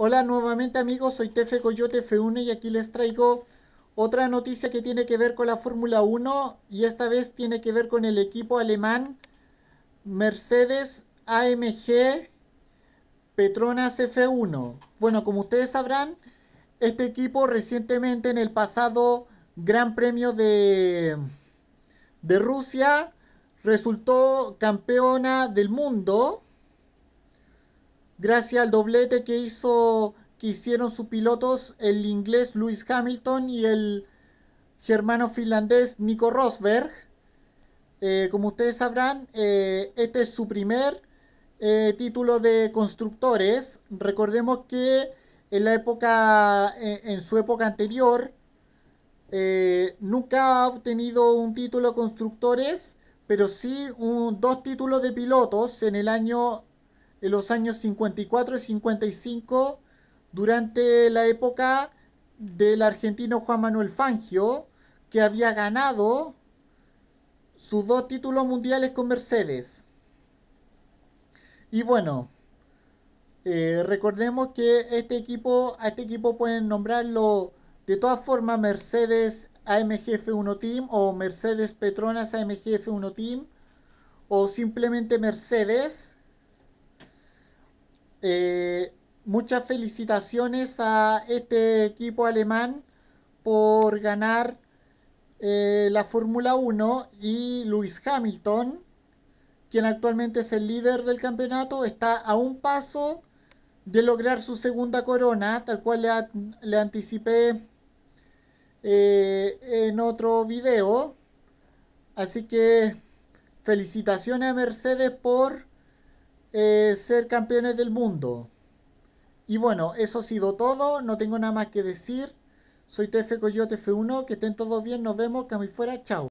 Hola nuevamente amigos, soy Tefe Coyote F1 y aquí les traigo otra noticia que tiene que ver con la Fórmula 1 y esta vez tiene que ver con el equipo alemán Mercedes AMG Petronas F1. Bueno, como ustedes sabrán, este equipo recientemente en el pasado Gran Premio de, de Rusia resultó campeona del mundo gracias al doblete que hizo que hicieron sus pilotos el inglés Lewis Hamilton y el germano finlandés Nico Rosberg. Eh, como ustedes sabrán, eh, este es su primer eh, título de constructores. Recordemos que en la época, en su época anterior, nunca ha obtenido un título de constructores, pero sí un, dos títulos de pilotos en el año en los años 54 y 55 durante la época del argentino Juan Manuel Fangio, que había ganado sus dos títulos mundiales con Mercedes. Y bueno, eh, recordemos que este equipo, a este equipo pueden nombrarlo de todas formas Mercedes AMGF1 Team o Mercedes Petronas AMGF1 Team o simplemente Mercedes eh, muchas felicitaciones a este equipo alemán por ganar eh, la Fórmula 1 y Luis Hamilton, quien actualmente es el líder del campeonato, está a un paso de lograr su segunda corona, tal cual le, anticipé eh, en otro video. Así que felicitaciones a Mercedes por eh, ser campeones del mundo. Y bueno, eso ha sido todo. No tengo nada más que decir. Soy TF Coyote F1. Que estén todos bien. Nos vemos. Que fuera. Chao.